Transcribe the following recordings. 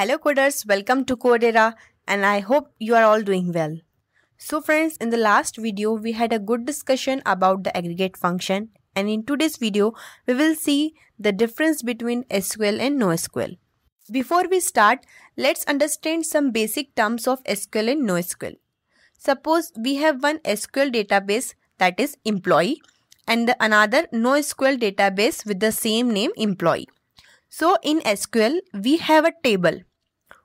Hello coders, welcome to Codera and I hope you are all doing well. So friends, in the last video we had a good discussion about the aggregate function and in today's video we will see the difference between SQL and NoSQL. Before we start, let's understand some basic terms of SQL and NoSQL. Suppose we have one SQL database that is employee and another NoSQL database with the same name employee. So in SQL, we have a table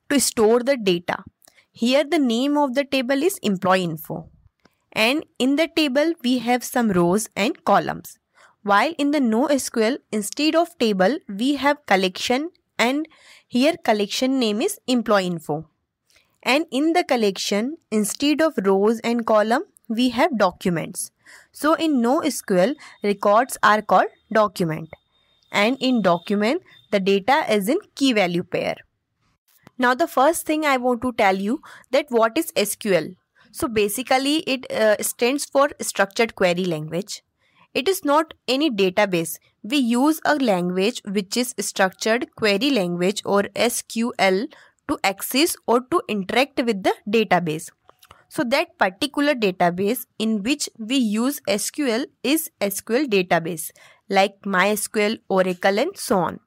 to store the data. Here the name of the table is employee info. And in the table we have some rows and columns. While in the NoSQL instead of table we have collection and here collection name is employee info. And in the collection instead of rows and column we have documents. So in NoSQL records are called document and in document the data is in key value pair. Now the first thing I want to tell you that what is SQL. So basically it uh, stands for structured query language. It is not any database. We use a language which is structured query language or SQL to access or to interact with the database. So that particular database in which we use SQL is SQL database like MySQL, Oracle and so on.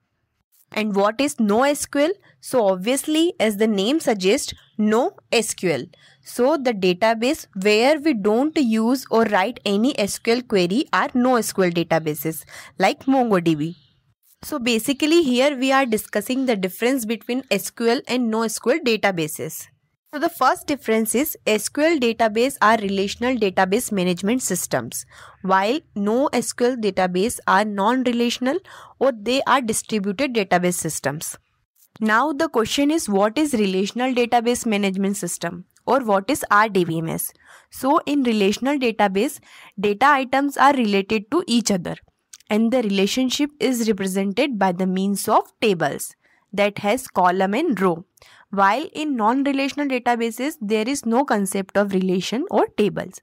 And what is NoSQL? So obviously as the name suggests, no SQL. So the database where we don't use or write any SQL query are NoSQL databases like MongoDB. So basically here we are discussing the difference between SQL and NoSQL databases. So the first difference is SQL database are relational database management systems while no SQL database are non-relational or they are distributed database systems. Now the question is what is relational database management system or what is RDBMS? So in relational database data items are related to each other and the relationship is represented by the means of tables that has column and row. While in non-relational databases, there is no concept of relation or tables.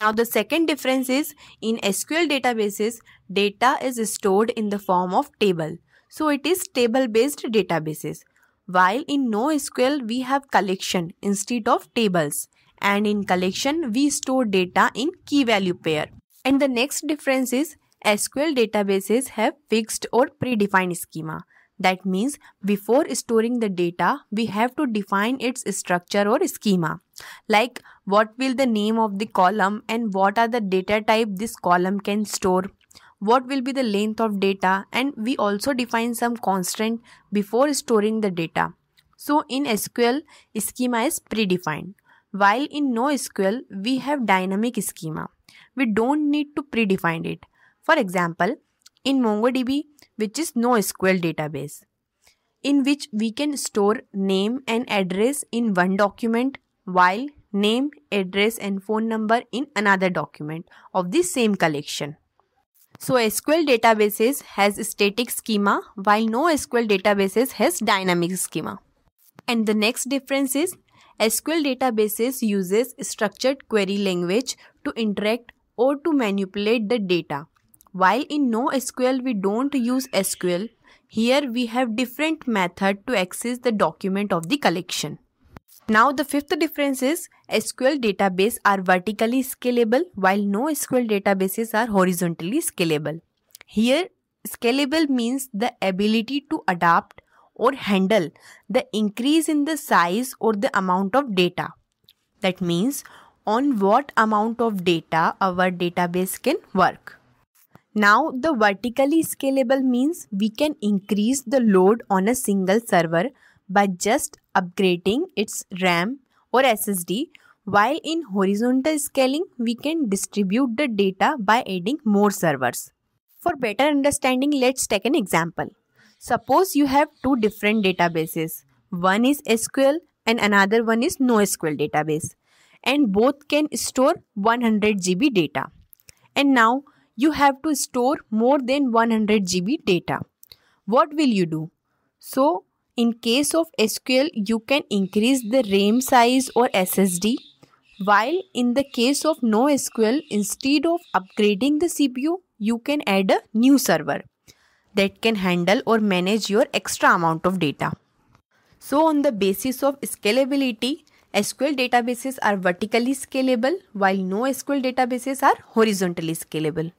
Now the second difference is in SQL databases, data is stored in the form of table. So it is table based databases. While in NoSQL, we have collection instead of tables. And in collection, we store data in key value pair. And the next difference is SQL databases have fixed or predefined schema. That means before storing the data, we have to define its structure or schema. Like what will the name of the column and what are the data type this column can store. What will be the length of data and we also define some constraint before storing the data. So in SQL, schema is predefined. While in NoSQL, we have dynamic schema. We don't need to predefine it. For example, in MongoDB, which is NoSQL database, in which we can store name and address in one document while name, address and phone number in another document of the same collection. So SQL databases has static schema while NoSQL databases has dynamic schema. And the next difference is SQL databases uses structured query language to interact or to manipulate the data while in NoSQL we don't use SQL, here we have different method to access the document of the collection. Now the fifth difference is SQL database are vertically scalable while NoSQL databases are horizontally scalable. Here scalable means the ability to adapt or handle the increase in the size or the amount of data. That means on what amount of data our database can work. Now the vertically scalable means we can increase the load on a single server by just upgrading its RAM or SSD while in horizontal scaling we can distribute the data by adding more servers. For better understanding let's take an example. Suppose you have two different databases. One is SQL and another one is NoSQL database and both can store 100 GB data. And now you have to store more than 100 GB data. What will you do? So, in case of SQL, you can increase the RAM size or SSD, while in the case of NoSQL, instead of upgrading the CPU, you can add a new server that can handle or manage your extra amount of data. So, on the basis of scalability, SQL databases are vertically scalable while NoSQL databases are horizontally scalable.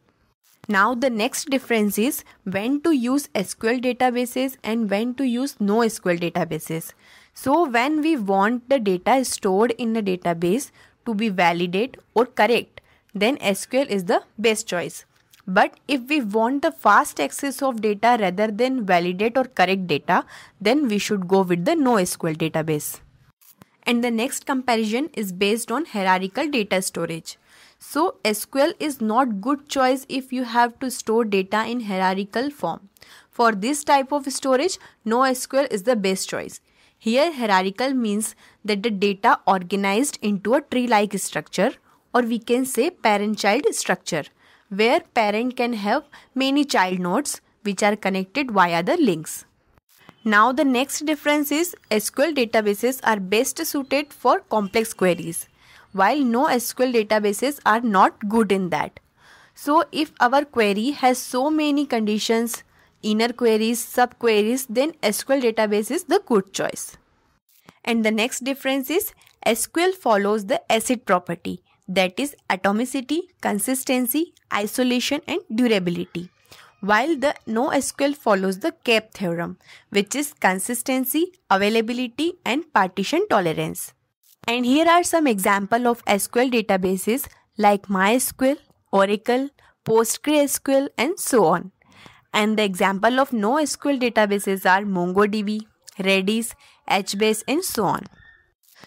Now the next difference is when to use SQL databases and when to use NoSQL databases. So when we want the data stored in a database to be validate or correct, then SQL is the best choice. But if we want the fast access of data rather than validate or correct data, then we should go with the NoSQL database. And the next comparison is based on hierarchical data storage. So SQL is not good choice if you have to store data in hierarchical form. For this type of storage, NoSQL is the best choice. Here hierarchical means that the data organized into a tree-like structure or we can say parent-child structure where parent can have many child nodes which are connected via the links. Now the next difference is SQL databases are best suited for complex queries while NoSQL databases are not good in that. So if our query has so many conditions, inner queries, subqueries, then SQL database is the good choice. And the next difference is SQL follows the ACID property that is atomicity, consistency, isolation and durability. While the NoSQL follows the CAP theorem which is consistency, availability and partition tolerance. And here are some example of SQL databases like MySQL, Oracle, PostgreSQL and so on. And the example of NoSQL databases are MongoDB, Redis, HBase and so on.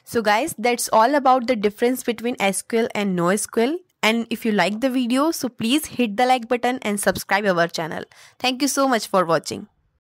So guys, that's all about the difference between SQL and NoSQL. And if you like the video, so please hit the like button and subscribe our channel. Thank you so much for watching.